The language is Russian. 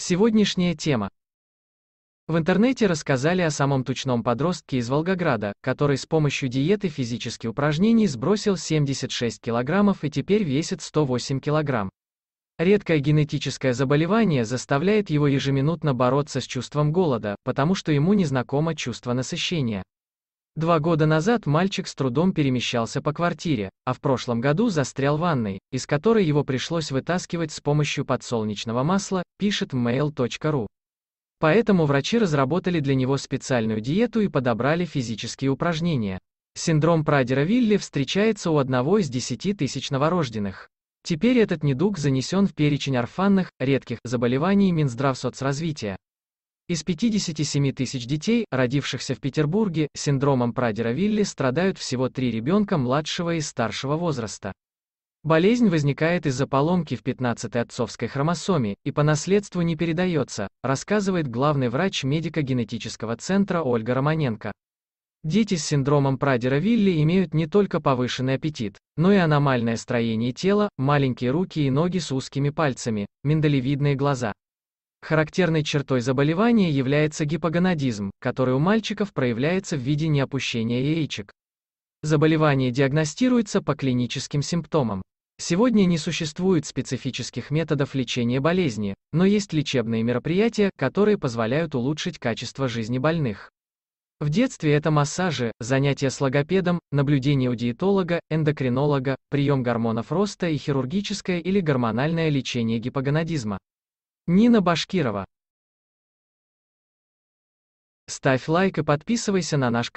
Сегодняшняя тема. В интернете рассказали о самом тучном подростке из Волгограда, который с помощью диеты физических упражнений сбросил 76 килограммов и теперь весит 108 килограмм. Редкое генетическое заболевание заставляет его ежеминутно бороться с чувством голода, потому что ему незнакомо чувство насыщения. Два года назад мальчик с трудом перемещался по квартире, а в прошлом году застрял в ванной, из которой его пришлось вытаскивать с помощью подсолнечного масла, пишет mail.ru. Поэтому врачи разработали для него специальную диету и подобрали физические упражнения. Синдром Прадера-Вилли встречается у одного из 10 тысяч новорожденных. Теперь этот недуг занесен в перечень орфанных, редких заболеваний Минздравсоцразвития. Из 57 тысяч детей, родившихся в Петербурге, синдромом Прадера-Вилли страдают всего три ребенка младшего и старшего возраста. Болезнь возникает из-за поломки в 15-й отцовской хромосоме и по наследству не передается, рассказывает главный врач медико-генетического центра Ольга Романенко. Дети с синдромом Прадера-Вилли имеют не только повышенный аппетит, но и аномальное строение тела, маленькие руки и ноги с узкими пальцами, миндалевидные глаза. Характерной чертой заболевания является гипогонадизм, который у мальчиков проявляется в виде неопущения яичек. Заболевание диагностируется по клиническим симптомам. Сегодня не существует специфических методов лечения болезни, но есть лечебные мероприятия, которые позволяют улучшить качество жизни больных. В детстве это массажи, занятия с логопедом, наблюдение у диетолога, эндокринолога, прием гормонов роста и хирургическое или гормональное лечение гипогонадизма. Нина Башкирова. Ставь лайк и подписывайся на наш канал.